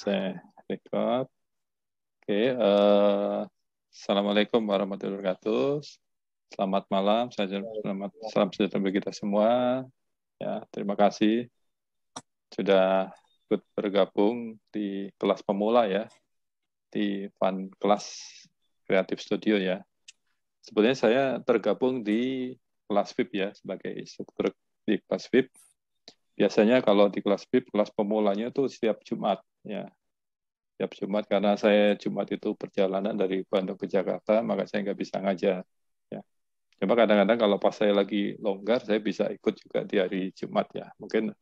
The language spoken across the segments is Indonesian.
saya record. Oke, okay, uh, eh, assalamualaikum warahmatullahi wabarakatuh. Selamat malam, saya selamat salam sejahtera bagi kita semua. Ya, terima kasih sudah ikut bergabung di kelas pemula ya di Fun Kelas Creative Studio ya. Sebenarnya saya tergabung di kelas VIP ya sebagai instruktur di kelas VIP biasanya kalau di kelas VIP kelas pemulanya itu setiap Jumat ya. Setiap Jumat karena saya Jumat itu perjalanan dari Bandung ke Jakarta, maka saya nggak bisa ngajar. Ya. Coba kadang-kadang kalau pas saya lagi longgar, saya bisa ikut juga di hari Jumat ya. Mungkin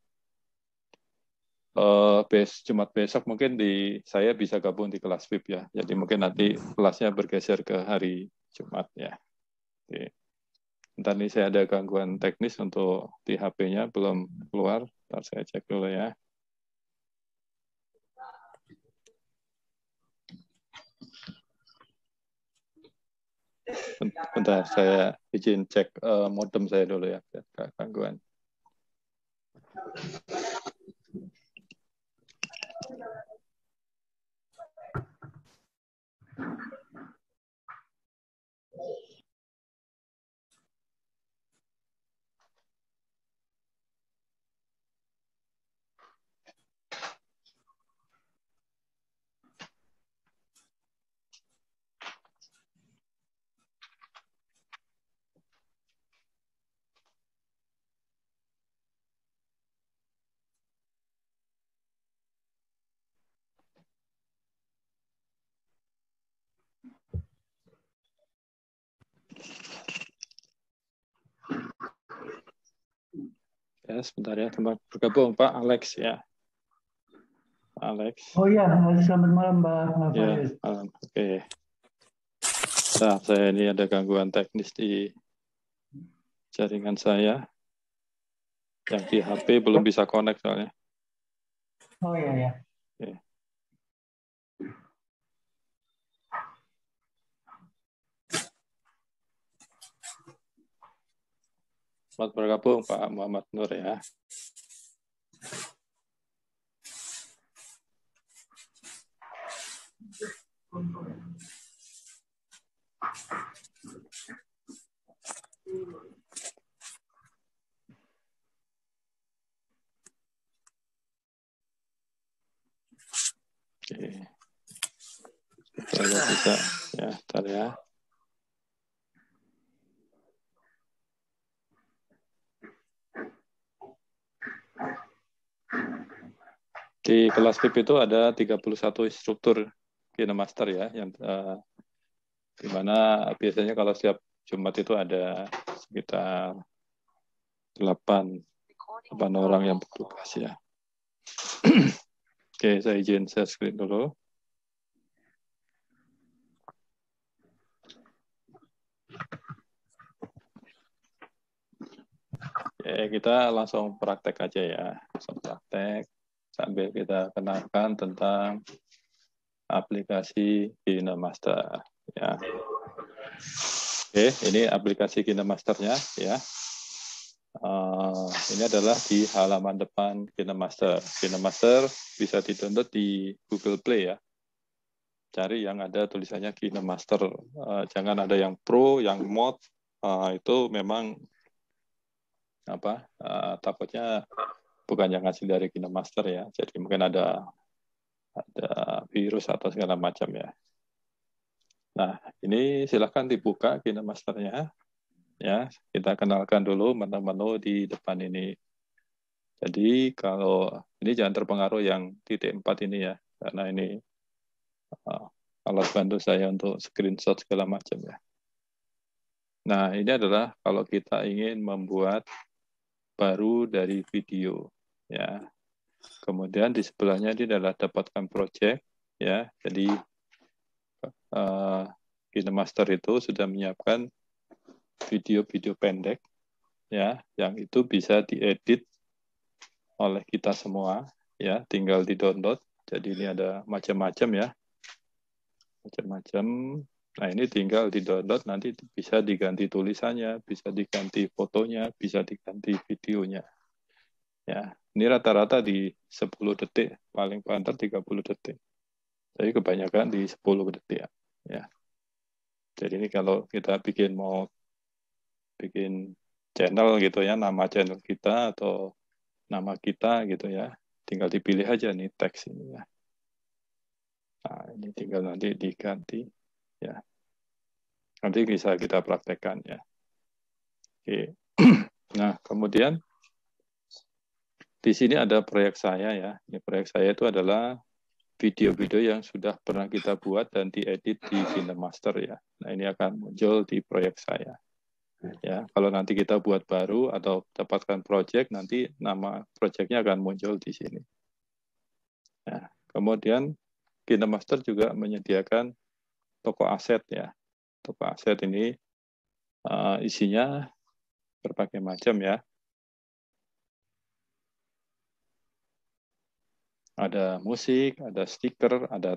eh, bes Jumat besok mungkin di saya bisa gabung di kelas VIP ya. Jadi mungkin nanti kelasnya bergeser ke hari Jumat ya. Oke. Ntar ini saya ada gangguan teknis untuk di HP-nya belum keluar. Ntar saya cek dulu ya. Bentar, saya izin cek uh, modem saya dulu ya, gangguan. Ya, sebentar ya, tempat bergabung Pak Alex ya. Alex. Oh iya, selamat malam Pak Ya, malam. Oke. Okay. Nah, saya ini ada gangguan teknis di jaringan saya. Yang di HP belum bisa connect soalnya. Oh iya iya. Oke. Selamat bergabung Pak Muhammad Nur ya. Oke. Kita bisa kelas VIP itu ada 31 instruktur kinemaster ya, yang uh, di biasanya kalau setiap Jumat itu ada sekitar 8, 8 orang yang bertugas ya. Oke, saya izin saya screen dulu. Oke, kita langsung praktek aja ya. Langsung praktek sambil kita kenalkan tentang aplikasi Kinemaster ya. Oke, ini aplikasi Kinemasternya ya. Uh, ini adalah di halaman depan Kinemaster. Kinemaster bisa ditonton di Google Play ya. Cari yang ada tulisannya Kinemaster. Uh, jangan ada yang Pro, yang Mod. Uh, itu memang apa? Uh, takutnya bukan yang hasil dari genome master ya. Jadi mungkin ada ada virus atau segala macam ya. Nah, ini silahkan dibuka genome masternya. Ya, kita kenalkan dulu menu-menu di depan ini. Jadi kalau ini jangan terpengaruh yang titik 4 ini ya, karena ini uh, alat bantu saya untuk screenshot segala macam ya. Nah, ini adalah kalau kita ingin membuat baru dari video ya kemudian di sebelahnya dia adalah dapatkan project ya jadi uh, Master itu sudah menyiapkan video-video pendek ya yang itu bisa diedit oleh kita semua ya tinggal di download jadi ini ada macam-macam ya macam-macam nah ini tinggal di download nanti bisa diganti tulisannya bisa diganti fotonya bisa diganti videonya Ya, ini rata-rata di 10 detik, paling banter 30 detik. Tapi kebanyakan di 10 detik ya. ya. Jadi ini kalau kita bikin mau bikin channel gitu ya, nama channel kita atau nama kita gitu ya, tinggal dipilih aja nih teks ini ya. Nah, ini tinggal nanti diganti ya. Nanti bisa kita praktekkan ya. Oke. Nah, kemudian di sini ada proyek saya ya. Ini proyek saya itu adalah video-video yang sudah pernah kita buat dan diedit di KineMaster ya. Nah ini akan muncul di proyek saya. Ya, kalau nanti kita buat baru atau dapatkan proyek nanti nama proyeknya akan muncul di sini. Ya, kemudian KineMaster juga menyediakan toko aset ya. Toko aset ini uh, isinya berbagai macam ya. ada musik, ada stiker, ada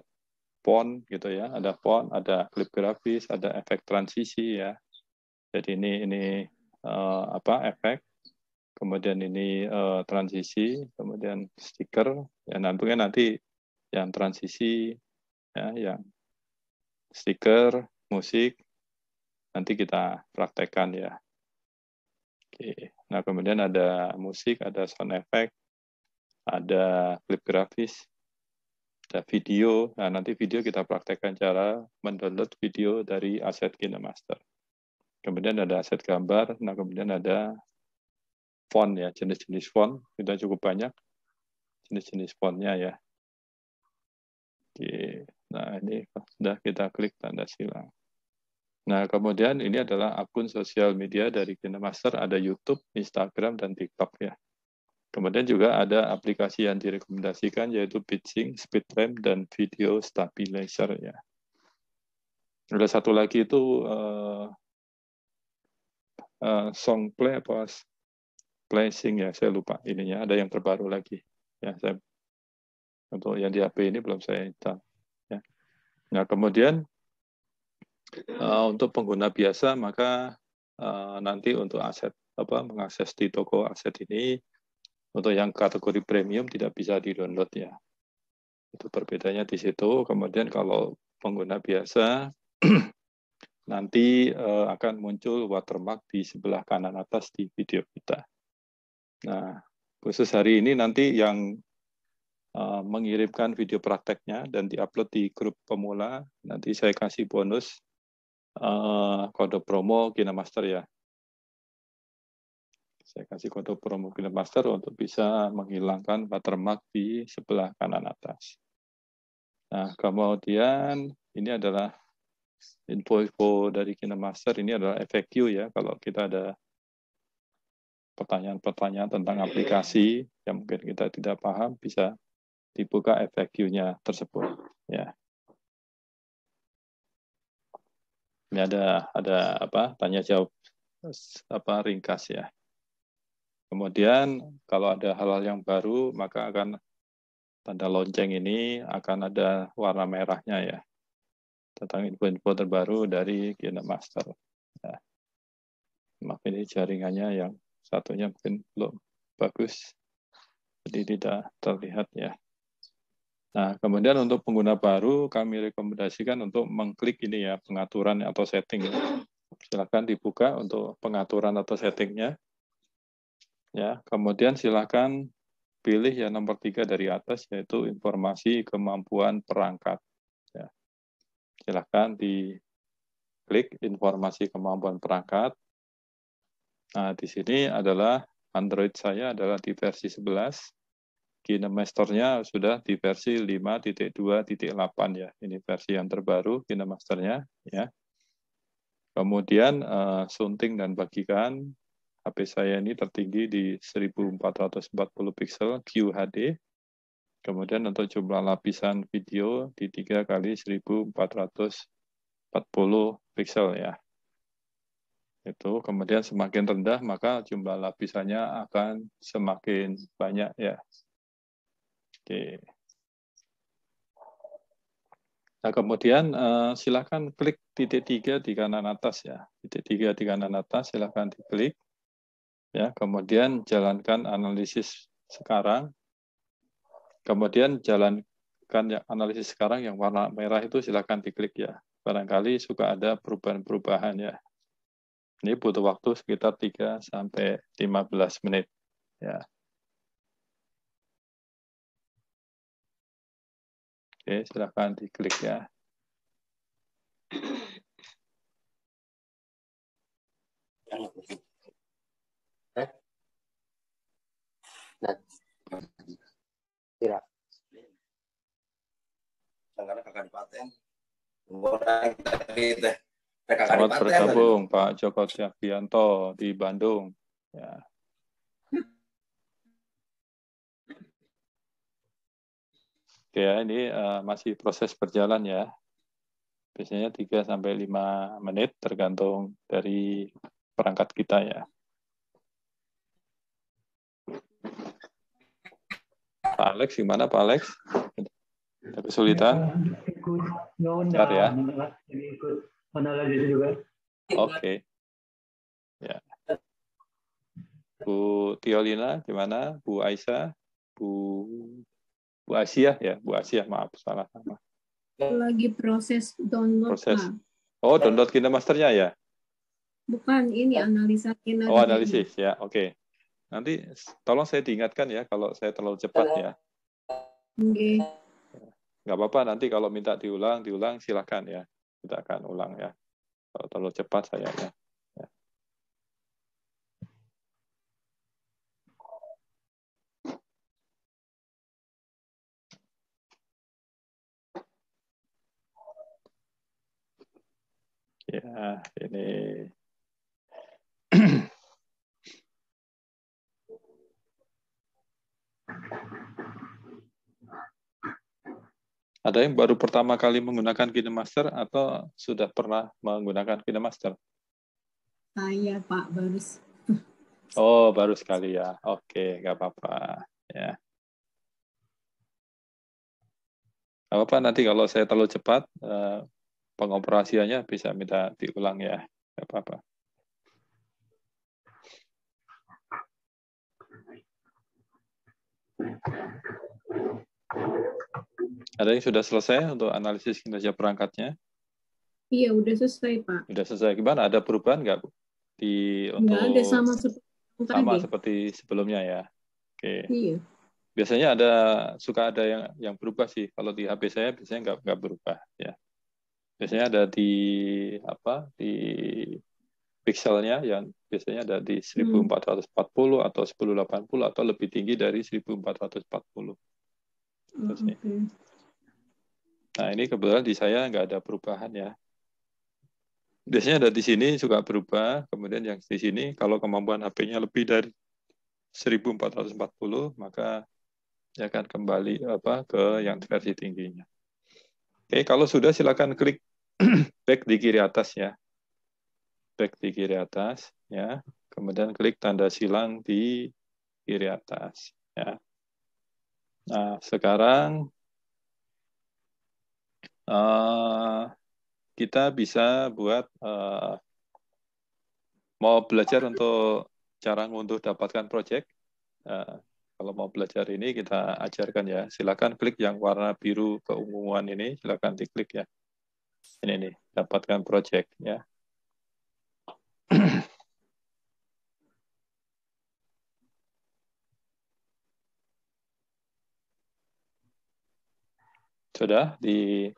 font gitu ya, ada font, ada klip grafis, ada efek transisi ya. Jadi ini ini uh, apa efek, kemudian ini uh, transisi, kemudian stiker. Ya nantinya nanti yang transisi, ya yang stiker, musik, nanti kita praktekkan ya. Oke. Nah kemudian ada musik, ada sound effect, ada klip grafis, ada video. Nah, nanti video kita praktekkan cara mendownload video dari aset KineMaster. Kemudian ada aset gambar, nah kemudian ada font ya, jenis-jenis font. kita cukup banyak jenis-jenis fontnya ya. Oke, nah ini sudah kita klik tanda silang. Nah, kemudian ini adalah akun sosial media dari KineMaster, ada YouTube, Instagram, dan TikTok ya. Kemudian juga ada aplikasi yang direkomendasikan yaitu Pitching, Speed ramp, dan Video Stabilizer ya. Ada satu lagi itu uh, uh, Song Play apa Placing ya, saya lupa ininya. Ada yang terbaru lagi ya. Saya untuk yang di HP ini belum saya install. Ya. Nah kemudian uh, untuk pengguna biasa maka uh, nanti untuk aset apa mengakses di toko aset ini untuk yang kategori premium tidak bisa di-download ya. Itu perbedaannya di situ. Kemudian kalau pengguna biasa nanti eh, akan muncul watermark di sebelah kanan atas di video kita. Nah, khusus hari ini nanti yang eh, mengirimkan video prakteknya dan diupload di grup pemula, nanti saya kasih bonus eh, kode promo KinaMaster ya. Saya kasih kode promo Clean Master untuk bisa menghilangkan watermark di sebelah kanan atas. Nah, kemudian ini adalah info-info dari KineMaster ini adalah FAQ ya. Kalau kita ada pertanyaan-pertanyaan tentang aplikasi yang mungkin kita tidak paham, bisa dibuka FAQ-nya tersebut. Ya. Ini ada ada apa? Tanya jawab apa ringkas ya. Kemudian kalau ada hal-hal yang baru, maka akan tanda lonceng ini akan ada warna merahnya ya. Tentang info-info terbaru dari Kinect Master. Ya. ini jaringannya yang satunya mungkin belum bagus. Jadi tidak terlihat ya. Nah, kemudian untuk pengguna baru kami rekomendasikan untuk mengklik ini ya, pengaturan atau setting. Ya. Silakan dibuka untuk pengaturan atau settingnya Ya, kemudian silahkan pilih yang nomor tiga dari atas yaitu informasi kemampuan perangkat. Ya. Silahkan di klik informasi kemampuan perangkat. Nah, di sini adalah Android saya adalah di versi 11. Kinemasternya sudah di versi 5.2.8 ya. Ini versi yang terbaru kinemasternya. ya. Kemudian uh, sunting dan bagikan HP saya ini tertinggi di 1440 pixel QHD. Kemudian untuk jumlah lapisan video di 3 kali 1440 pixel ya. Itu kemudian semakin rendah maka jumlah lapisannya akan semakin banyak ya. Oke. Nah, kemudian uh, silakan klik titik tiga di kanan atas ya. Titik tiga di kanan atas silakan diklik ya kemudian jalankan analisis sekarang kemudian jalankan yang analisis sekarang yang warna merah itu silakan diklik ya barangkali suka ada perubahan-perubahan ya ini butuh waktu sekitar 3 sampai 15 menit ya Oke, silakan diklik ya. Thank you. Tidak. Karena eh, Selamat bergabung Pak Joko Syafianto di Bandung. Ya. Oke, ya, ini uh, masih proses berjalan ya. Biasanya 3 sampai 5 menit tergantung dari perangkat kita ya. Pak Alex gimana Pak Alex? Ada kesulitan? ya. ya, ya. Oke. Okay. Ya. Bu Tiolina gimana? Bu Aisyah? Bu Bu Asia ya, Bu Asia maaf salah nama. Lagi proses download. Proses. Oh, download Kinemasternya ya? Bukan, ini analisa Kinemaster. Oh, oh analisis ya, oke. Okay. Nanti tolong saya diingatkan ya kalau saya terlalu cepat ya. Oke. Nggak apa-apa nanti kalau minta diulang, diulang silahkan ya. Kita akan ulang ya. Kalau terlalu cepat saya ya. Ya, ini Ada yang baru pertama kali menggunakan KineMaster atau sudah pernah menggunakan KineMaster? Saya Pak baru. Oh baru sekali ya. Oke nggak apa-apa ya. Gak apa-apa nanti kalau saya terlalu cepat eh, pengoperasiannya bisa minta diulang ya. Gak apa-apa. Thank you. Ada yang sudah selesai untuk analisis kinerja perangkatnya? Iya, udah selesai, Pak. Sudah selesai. Gimana? Ada perubahan nggak, Bu? Di, untuk... Nggak ada, sama seperti Sama tadi. seperti sebelumnya ya? Oke. Iya. Biasanya ada, suka ada yang yang berubah sih. Kalau di HP saya biasanya nggak, nggak berubah. ya. Biasanya ada di, apa, di pixelnya yang biasanya ada di 1440 hmm. atau 1080 atau lebih tinggi dari 1440. Nah ini kebetulan di saya nggak ada perubahan ya. Biasanya ada di sini juga berubah, kemudian yang di sini kalau kemampuan HP-nya lebih dari 1440 maka dia akan kembali apa ke yang versi tingginya. Oke, kalau sudah silakan klik back di kiri atas ya. Back di kiri atas ya. Kemudian klik tanda silang di kiri atas ya. Nah, sekarang uh, kita bisa buat uh, mau belajar untuk cara untuk dapatkan project. Uh, kalau mau belajar ini kita ajarkan ya. Silakan klik yang warna biru keunguan ini, silakan diklik ya. Ini nih, dapatkan project ya. Sudah di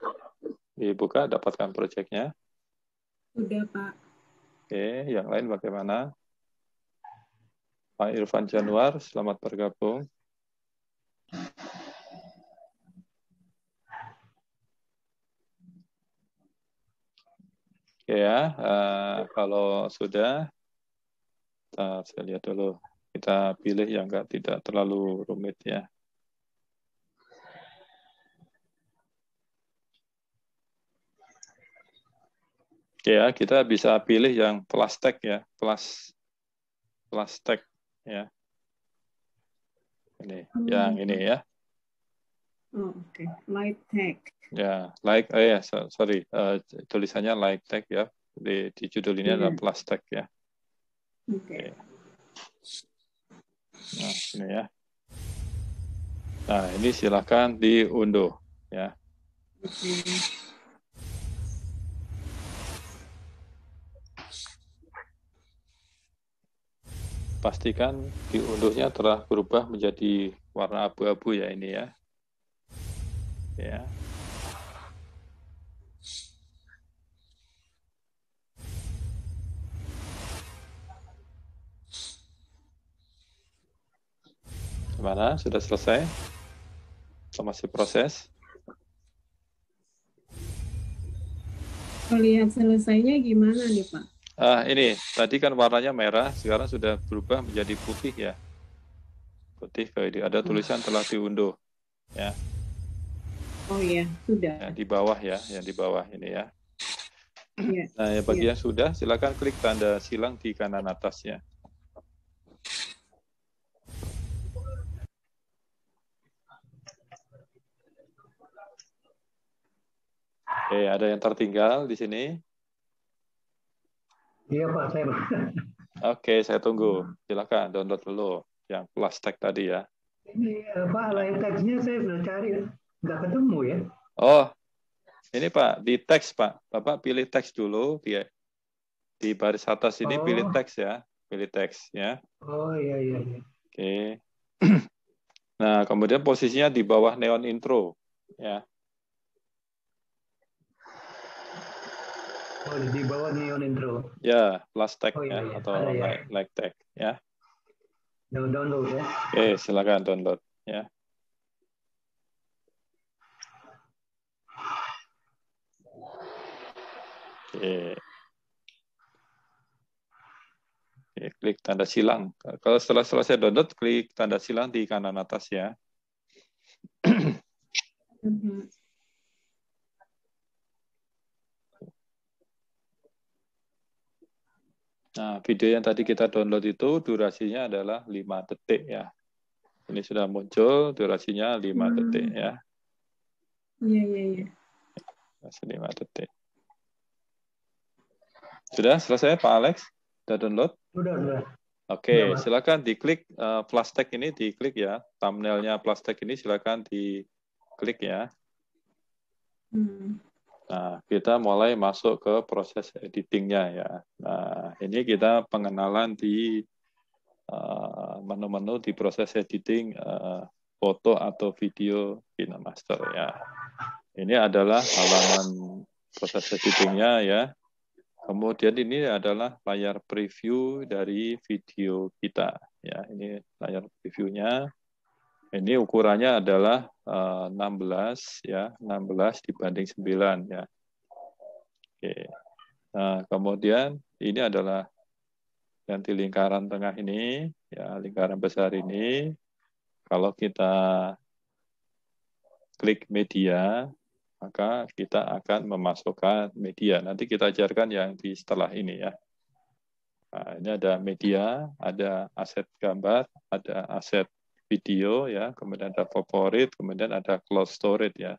dibuka dapatkan proyeknya? Sudah, Pak. Oke, yang lain bagaimana? Pak Irfan Januar, selamat bergabung. Oke ya, uh, kalau sudah, kita saya lihat dulu. Kita pilih yang enggak tidak terlalu rumit ya. ya kita bisa pilih yang plastik ya plus plastik ya ini hmm. yang ini ya oh, oke okay. light tech ya light oh ya sorry uh, tulisannya light tech ya di, di judul ini yeah. adalah hmm. plastik ya oke okay. nah ini ya nah ini silakan diunduh ya okay. pastikan diunduhnya telah berubah menjadi warna abu-abu ya ini ya. Ya. Gimana? Sudah selesai? Atau masih proses? Lihat selesainya gimana nih Pak? Uh, ini tadi kan warnanya merah, sekarang sudah berubah menjadi putih ya. Putih kayak ada tulisan hmm. telah diunduh, ya. Oh iya, sudah. Ya, di bawah ya, yang di bawah ini ya. Iya, nah, ya bagi iya. yang sudah, silakan klik tanda silang di kanan atasnya. Oke, ada yang tertinggal di sini. Iya Pak, saya. Oke, saya tunggu. Silakan download dulu yang plus tag tadi ya. Ini eh, Pak, lain teksnya saya sudah cari, nggak ketemu ya. Oh, ini Pak, di teks Pak. Bapak pilih teks dulu, di, di baris atas ini oh. pilih teks ya. Pilih teks ya. Oh iya, iya. iya. Oke. Nah, kemudian posisinya di bawah neon intro. ya. Oh, di bawah neon intro. Ya, plus tag oh, iya, ya, iya. atau ya. like, like tag ya. Download ya. Oke, okay, silakan download ya. Oke. Okay. Okay, klik tanda silang. Kalau setelah selesai download, klik tanda silang di kanan atas ya. Mm-hmm. Nah, video yang tadi kita download itu durasinya adalah 5 detik ya. Ini sudah muncul durasinya 5 hmm. detik ya. Iya, iya, iya. Masih 5 detik. Sudah selesai Pak Alex? Sudah download? Sudah, sudah. Oke, okay, silakan diklik uh, eh, plastek ini diklik ya. Thumbnailnya plastek ini silakan diklik ya. Hmm. Nah, kita mulai masuk ke proses editingnya ya. Nah, ini kita pengenalan di eh, menu-menu uh, di proses editing uh, foto atau video KineMaster ya. Ini adalah halaman proses editingnya ya. Kemudian ini adalah layar preview dari video kita ya. Ini layar previewnya. Ini ukurannya adalah 16 eh, ya, 16 dibanding 9 ya. Oke. Nah, kemudian ini adalah ganti lingkaran tengah ini ya, lingkaran besar ini kalau kita klik media maka kita akan memasukkan media. Nanti kita ajarkan yang di setelah ini ya. Nah, ini ada media, ada aset gambar, ada aset video ya, kemudian ada favorit, kemudian ada close storage ya.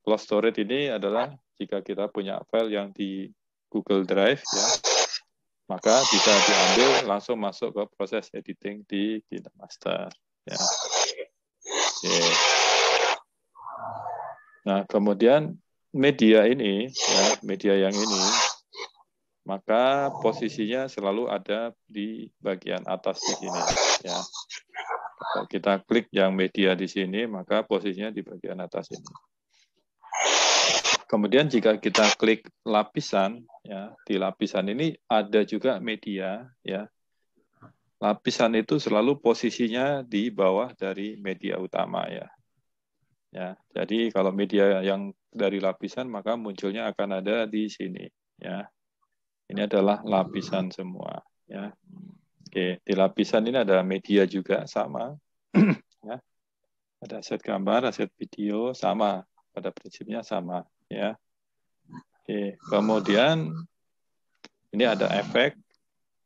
Close storage ini adalah jika kita punya file yang di Google Drive ya, maka bisa diambil langsung masuk ke proses editing di master Ya. Okay. Nah, kemudian media ini, ya, media yang ini, maka posisinya selalu ada di bagian atas di sini. Ya. Kalau kita klik yang media di sini, maka posisinya di bagian atas ini. Kemudian jika kita klik lapisan, ya di lapisan ini ada juga media, ya. Lapisan itu selalu posisinya di bawah dari media utama, ya. Ya, jadi kalau media yang dari lapisan maka munculnya akan ada di sini, ya. Ini adalah lapisan semua, ya. Oke, di lapisan ini ada media juga sama, ya. Ada aset gambar, aset video sama, pada prinsipnya sama, ya. Oke, kemudian ini ada efek.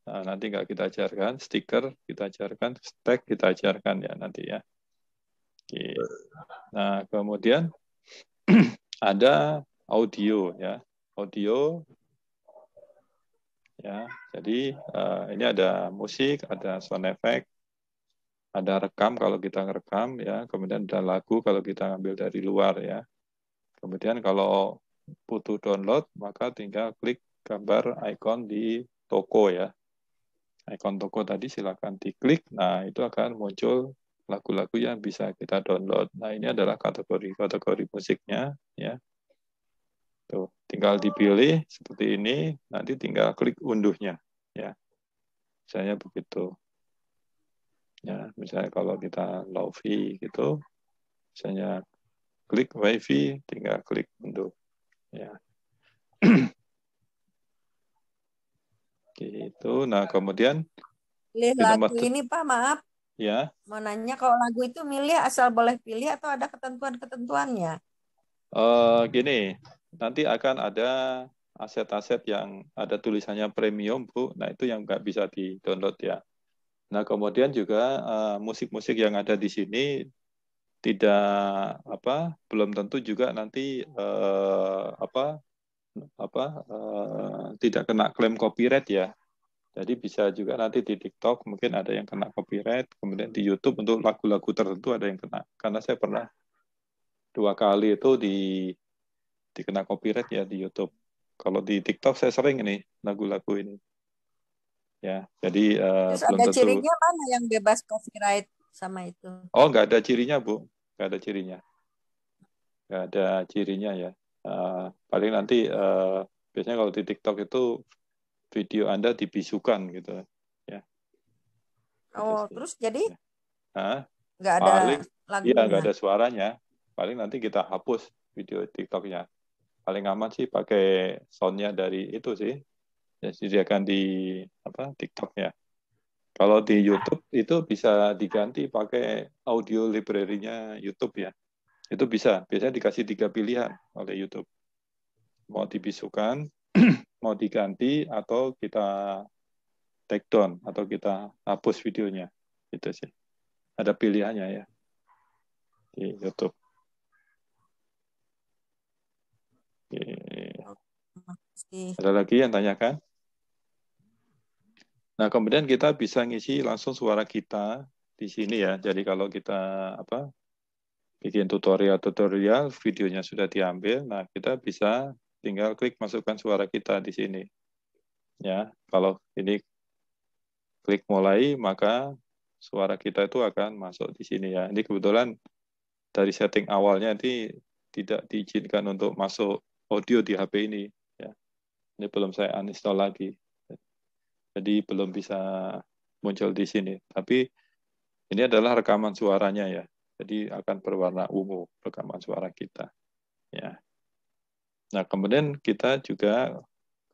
Nah, nanti nggak kita ajarkan, stiker kita ajarkan, stek kita ajarkan ya nanti ya. Oke. Nah, kemudian ada audio ya. Audio ya jadi uh, ini ada musik ada sound effect ada rekam kalau kita ngerekam ya kemudian ada lagu kalau kita ngambil dari luar ya kemudian kalau butuh download maka tinggal klik gambar icon di toko ya icon toko tadi silakan diklik nah itu akan muncul lagu-lagu yang bisa kita download nah ini adalah kategori-kategori musiknya ya Tuh, tinggal dipilih seperti ini, nanti tinggal klik unduhnya, ya. Misalnya begitu. Ya, misalnya kalau kita lofi gitu, misalnya klik wifi, tinggal klik unduh, ya. gitu. Nah, kemudian pilih lagu ini Pak, maaf. Ya. Mau nanya kalau lagu itu milih asal boleh pilih atau ada ketentuan-ketentuannya? Uh, gini, nanti akan ada aset-aset yang ada tulisannya premium, Bu. Nah, itu yang nggak bisa di-download ya. Nah, kemudian juga eh, musik-musik uh, yang ada di sini tidak apa belum tentu juga nanti uh, apa apa uh, tidak kena klaim copyright ya. Jadi bisa juga nanti di TikTok mungkin ada yang kena copyright, kemudian di YouTube untuk lagu-lagu tertentu ada yang kena. Karena saya pernah dua kali itu di dikena copyright ya di YouTube. Kalau di TikTok saya sering ini lagu-lagu ini. Ya, jadi uh, Terus belum ada tentu... cirinya mana yang bebas copyright sama itu? Oh, nggak ada cirinya bu, nggak ada cirinya, nggak ada cirinya ya. Uh, paling nanti uh, biasanya kalau di TikTok itu video Anda dibisukan gitu ya. Oh, terus jadi? Ya. Hah? Nggak ada paling, lagunya. Iya, nggak ada suaranya. Paling nanti kita hapus video TikToknya paling aman sih pakai soundnya dari itu sih disediakan ya, di apa TikTok ya. Kalau di YouTube itu bisa diganti pakai audio library-nya YouTube ya. Itu bisa. Biasanya dikasih tiga pilihan oleh YouTube. Mau dibisukan, mau diganti, atau kita take down, atau kita hapus videonya. Itu sih. Ada pilihannya ya di YouTube. Ada lagi yang tanyakan? Nah, kemudian kita bisa ngisi langsung suara kita di sini ya. Jadi kalau kita apa bikin tutorial-tutorial, videonya sudah diambil, nah kita bisa tinggal klik masukkan suara kita di sini. Ya, kalau ini klik mulai, maka suara kita itu akan masuk di sini ya. Ini kebetulan dari setting awalnya nanti tidak diizinkan untuk masuk audio di HP ini. Ini belum saya uninstall lagi. Jadi belum bisa muncul di sini. Tapi ini adalah rekaman suaranya ya. Jadi akan berwarna ungu rekaman suara kita. Ya. Nah, kemudian kita juga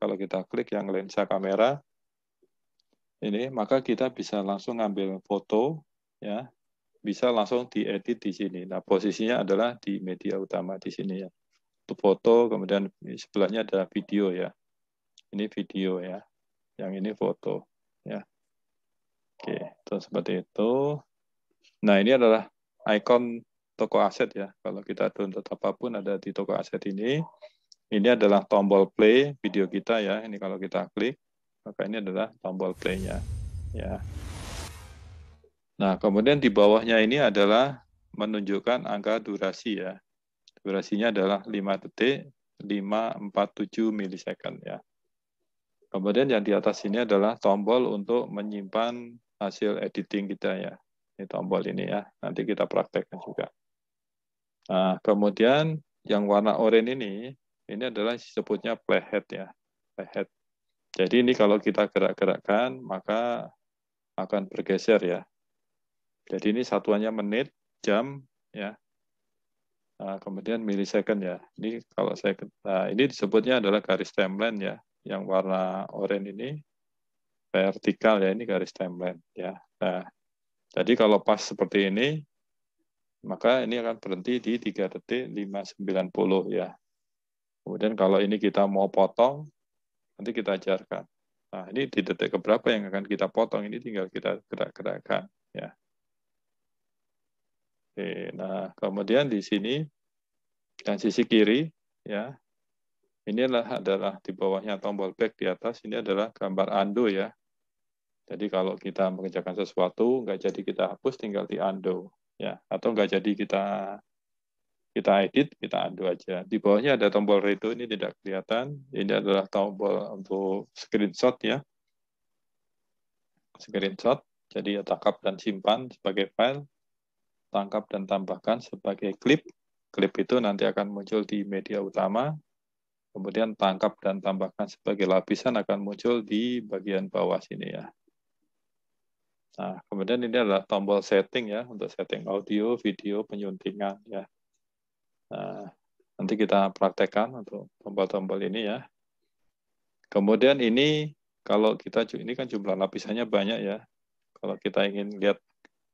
kalau kita klik yang lensa kamera ini maka kita bisa langsung ngambil foto ya. Bisa langsung diedit di sini. Nah, posisinya adalah di media utama di sini ya. Untuk foto kemudian sebelahnya ada video ya ini video ya, yang ini foto ya. Oke, itu seperti itu. Nah, ini adalah icon toko aset ya. Kalau kita download apapun ada di toko aset ini. Ini adalah tombol play video kita ya. Ini kalau kita klik, maka ini adalah tombol play Ya. Nah, kemudian di bawahnya ini adalah menunjukkan angka durasi ya. Durasinya adalah 5 detik, 547 milisecond ya. Kemudian yang di atas ini adalah tombol untuk menyimpan hasil editing kita ya. Ini tombol ini ya. Nanti kita praktekkan juga. Nah, kemudian yang warna oranye ini, ini adalah disebutnya playhead ya. Playhead. Jadi ini kalau kita gerak-gerakkan, maka akan bergeser ya. Jadi ini satuannya menit, jam, ya. Nah, kemudian milisecond ya. Ini kalau saya nah, ini disebutnya adalah garis timeline ya yang warna oranye ini vertikal ya ini garis timeline ya. Nah, jadi kalau pas seperti ini maka ini akan berhenti di 3 detik 590 ya. Kemudian kalau ini kita mau potong nanti kita ajarkan. Nah, ini di detik keberapa yang akan kita potong ini tinggal kita gerak-gerakkan ya. Oke, nah kemudian di sini yang sisi kiri ya Inilah adalah di bawahnya tombol back di atas, ini adalah gambar undo ya. Jadi kalau kita mengerjakan sesuatu, nggak jadi kita hapus, tinggal di undo. ya Atau nggak jadi kita kita edit, kita undo aja. Di bawahnya ada tombol redo, ini tidak kelihatan. Ini adalah tombol untuk screenshot ya. Screenshot, jadi ya, tangkap dan simpan sebagai file. Tangkap dan tambahkan sebagai klip. Klip itu nanti akan muncul di media utama. Kemudian tangkap dan tambahkan sebagai lapisan akan muncul di bagian bawah sini ya. Nah, kemudian ini adalah tombol setting ya untuk setting audio, video, penyuntingan ya. Nah, nanti kita praktekkan untuk tombol-tombol ini ya. Kemudian ini kalau kita ini kan jumlah lapisannya banyak ya. Kalau kita ingin lihat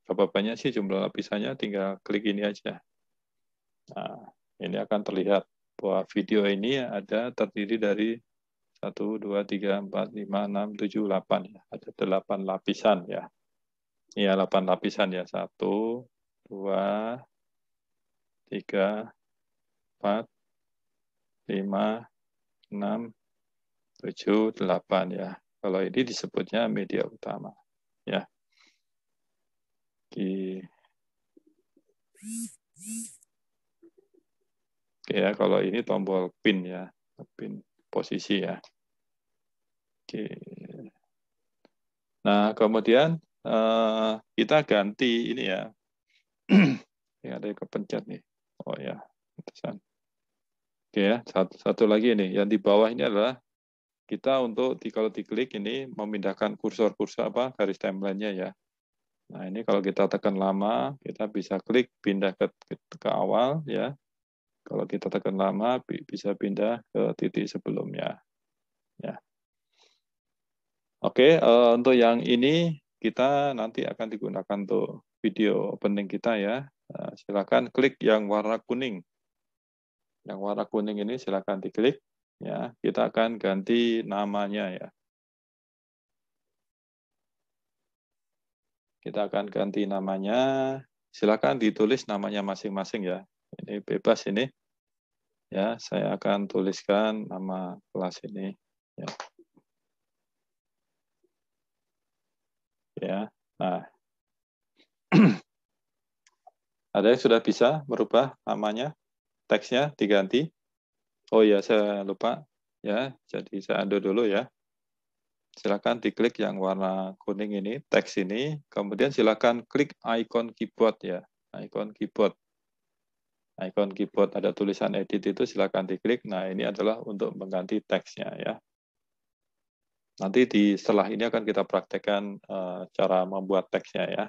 berapa banyak sih jumlah lapisannya, tinggal klik ini aja. Nah, ini akan terlihat bahwa video ini ada terdiri dari 1, 2, 3, 4, 5, 6, 7, 8. Ya. Ada 8 lapisan ya. Iya, 8 lapisan ya. 1, 2, 3, 4, 5, 6, 7, 8 ya. Kalau ini disebutnya media utama ya. Oke. Oke ya, kalau ini tombol pin ya, pin posisi ya. Oke. Nah, kemudian eh, kita ganti ini ya. ini ada yang kepencet nih. Oh ya, interesan. Oke ya, satu, satu lagi ini. Yang di bawah ini adalah kita untuk di, kalau diklik ini memindahkan kursor-kursor apa garis timelinenya ya. Nah ini kalau kita tekan lama, kita bisa klik pindah ke, ke awal ya. Kalau kita tekan lama bisa pindah ke titik sebelumnya. Ya. Oke, eh, untuk yang ini kita nanti akan digunakan untuk video opening kita ya. Eh, silakan klik yang warna kuning. Yang warna kuning ini silakan diklik ya. Kita akan ganti namanya ya. Kita akan ganti namanya. Silakan ditulis namanya masing-masing ya ini bebas ini ya saya akan tuliskan nama kelas ini ya ya nah ada yang sudah bisa merubah namanya teksnya diganti oh ya saya lupa ya jadi saya undo dulu ya silakan diklik yang warna kuning ini teks ini kemudian silakan klik icon keyboard ya icon keyboard icon keyboard ada tulisan edit itu silakan diklik. Nah, ini adalah untuk mengganti teksnya ya. Nanti di setelah ini akan kita praktekkan eh, cara membuat teksnya ya.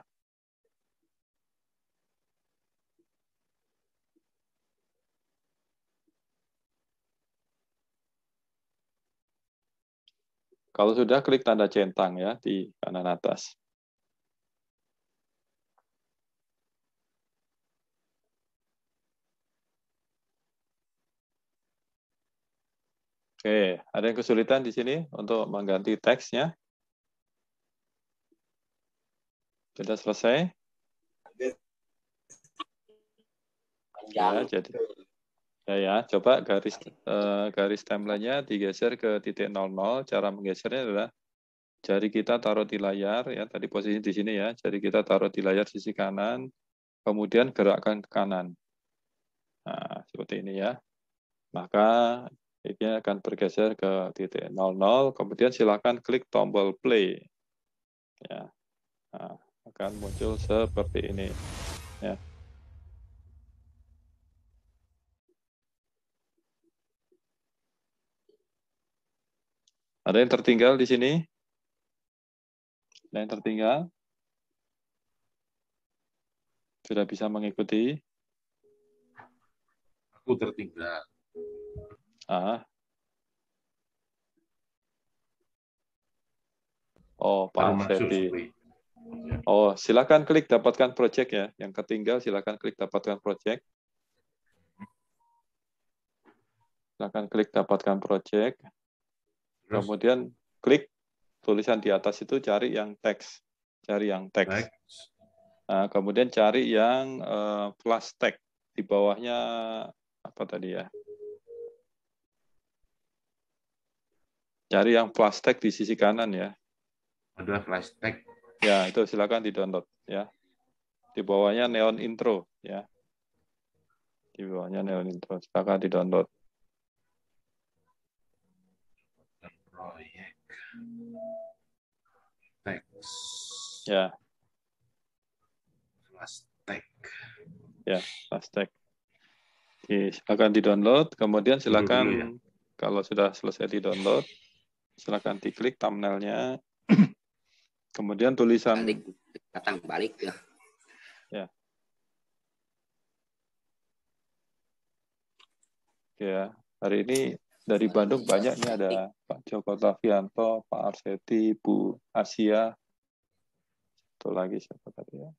Kalau sudah klik tanda centang ya di kanan atas. Oke, ada yang kesulitan di sini untuk mengganti teksnya? Sudah selesai? Ya, jadi ya ya, coba garis uh, garis timelinenya digeser ke titik 00. Cara menggesernya adalah jari kita taruh di layar ya, tadi posisi di sini ya. Jari kita taruh di layar sisi kanan, kemudian gerakkan ke kanan. Nah, seperti ini ya. Maka ini akan bergeser ke titik 00, kemudian silakan klik tombol play. Ya. Nah, akan muncul seperti ini. Ya. Ada yang tertinggal di sini? Ada yang tertinggal? Sudah bisa mengikuti? Aku tertinggal. Ah. Oh, Pak Ferdi. Ya. Oh, silakan klik dapatkan project ya. Yang ketinggal silakan klik dapatkan project. Silakan klik dapatkan project. Kemudian klik tulisan di atas itu cari yang teks. Cari yang teks. Nah, kemudian cari yang uh, plus tag. Di bawahnya apa tadi ya? Cari yang plastik di sisi kanan ya. Ada plastik. Ya, itu silakan di-download ya. Di bawahnya Neon Intro ya. Di bawahnya Neon Intro, silakan di-download. Proyek. Teks. Ya. Plastik. Ya, plastik. Oke, silakan di-download, kemudian silakan ya. kalau sudah selesai di-download Silakan diklik thumbnailnya. Kemudian tulisan balik, datang balik ya. Ya. Ya, hari ini dari Bandung banyak nih ada Pak Joko Tavianto, Pak Arseti, Bu Asia, satu lagi siapa tadi ya?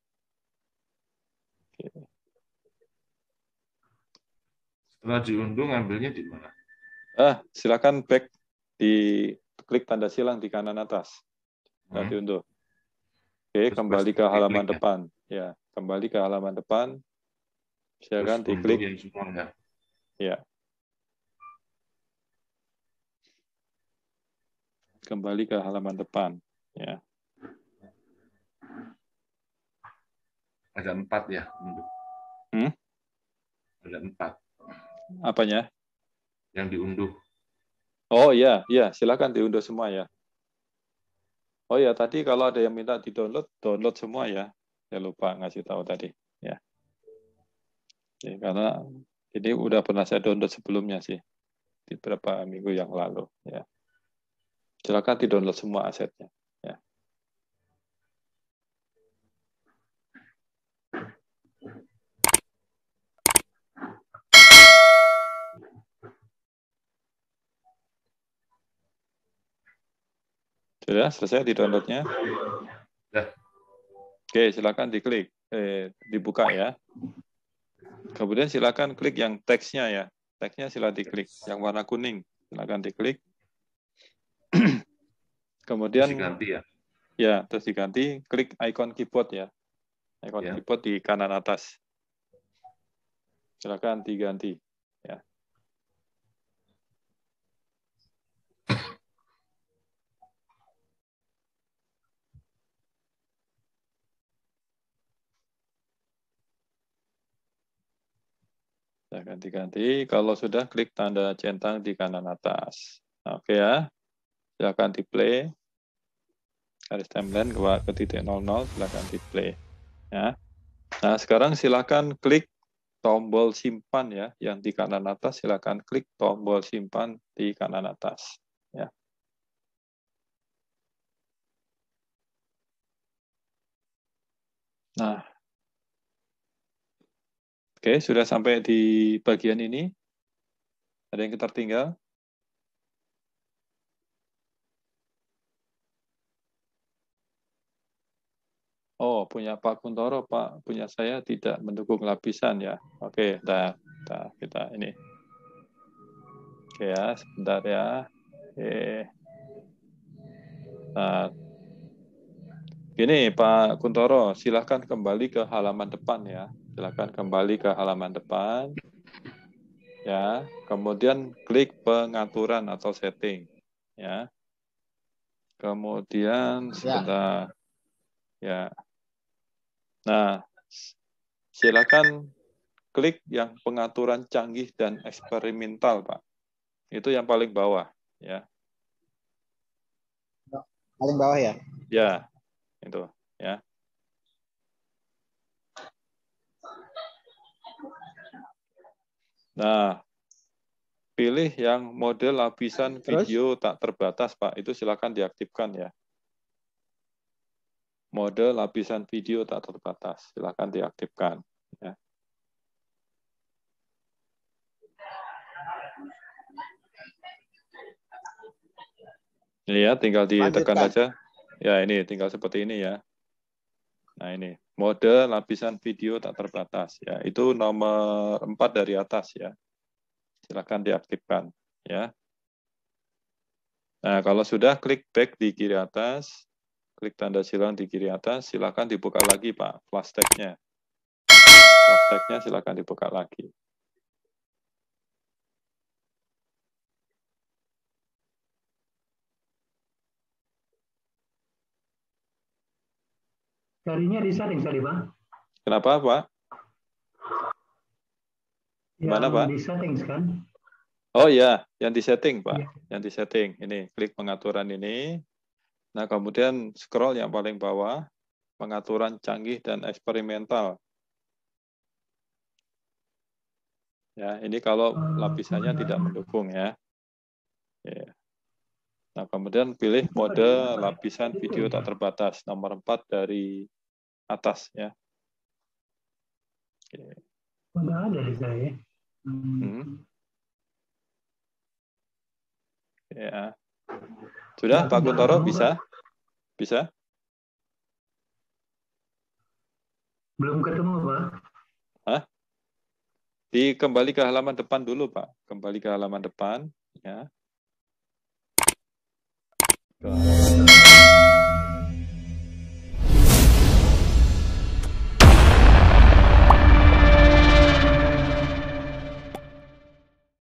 Oke. Setelah diundung ambilnya di mana? Ah, silakan back di klik tanda silang di kanan atas. Nanti hmm. untuk. Oke, Terus kembali ke halaman ya. depan. Ya. kembali ke halaman depan. Silakan diklik. ya. ya. Kembali ke halaman depan. Ya. Ada empat ya. Hmm? Ada empat. Apanya? Yang diunduh Oh iya, iya, silakan diunduh semua ya. Oh ya, tadi kalau ada yang minta di-download, download semua ya. Ya lupa ngasih tahu tadi, ya. ya karena ini udah pernah saya download sebelumnya sih, di beberapa minggu yang lalu, ya. Silakan di-download semua asetnya. Sudah selesai di downloadnya? Sudah. Oke, silakan diklik, eh, dibuka ya. Kemudian silakan klik yang teksnya ya. Teksnya sila diklik, yang warna kuning. Silakan diklik. Kemudian terus diganti ya. Ya, terus diganti klik icon keyboard ya. Icon ya. keyboard di kanan atas. Silakan diganti. Kita ganti-ganti. Kalau sudah klik tanda centang di kanan atas. Oke ya. Silakan di play. Garis timeline ke, ke titik 00 silakan di play. Ya. Nah, sekarang silakan klik tombol simpan ya yang di kanan atas silakan klik tombol simpan di kanan atas ya. Nah, Oke, sudah sampai di bagian ini. Ada yang tertinggal? Oh, punya Pak Kuntoro, Pak punya saya tidak mendukung lapisan ya. Oke, kita kita, kita ini. Oke ya, sebentar ya. Oke. Nah, gini Pak Kuntoro, silahkan kembali ke halaman depan ya. Silakan kembali ke halaman depan. Ya, kemudian klik pengaturan atau setting. Ya. Kemudian ya. sebentar. Ya. Nah, silakan klik yang pengaturan canggih dan eksperimental, Pak. Itu yang paling bawah, ya. Paling bawah ya? Ya, itu, ya. Nah, pilih yang model lapisan Terus? video tak terbatas, Pak. Itu silakan diaktifkan ya. Mode lapisan video tak terbatas, silakan diaktifkan. Ya. Ini ya, tinggal ditekan Lanjutkan. aja. Ya, ini tinggal seperti ini ya. Nah, ini mode lapisan video tak terbatas ya itu nomor 4 dari atas ya silakan diaktifkan ya nah kalau sudah klik back di kiri atas klik tanda silang di kiri atas silakan dibuka lagi pak flash tab silakan dibuka lagi Darinya disaring tadi, Pak. Kenapa, Pak? Yang Mana, Pak? Di kan? Oh ya, yang di setting, Pak. Ya. Yang di setting. Ini klik pengaturan ini. Nah, kemudian scroll yang paling bawah, pengaturan canggih dan eksperimental. Ya, ini kalau eh, lapisannya tidak mendukung ya. ya. Nah, kemudian pilih mode lapisan video ya. tak terbatas nomor 4 dari atas ya. Oke. ada di saya. Hmm. hmm. Ya. Sudah Pak Guntoro bisa? Bisa? Belum ketemu, Pak. Hah? Di kembali ke halaman depan dulu, Pak. Kembali ke halaman depan, ya. Ke halaman depan.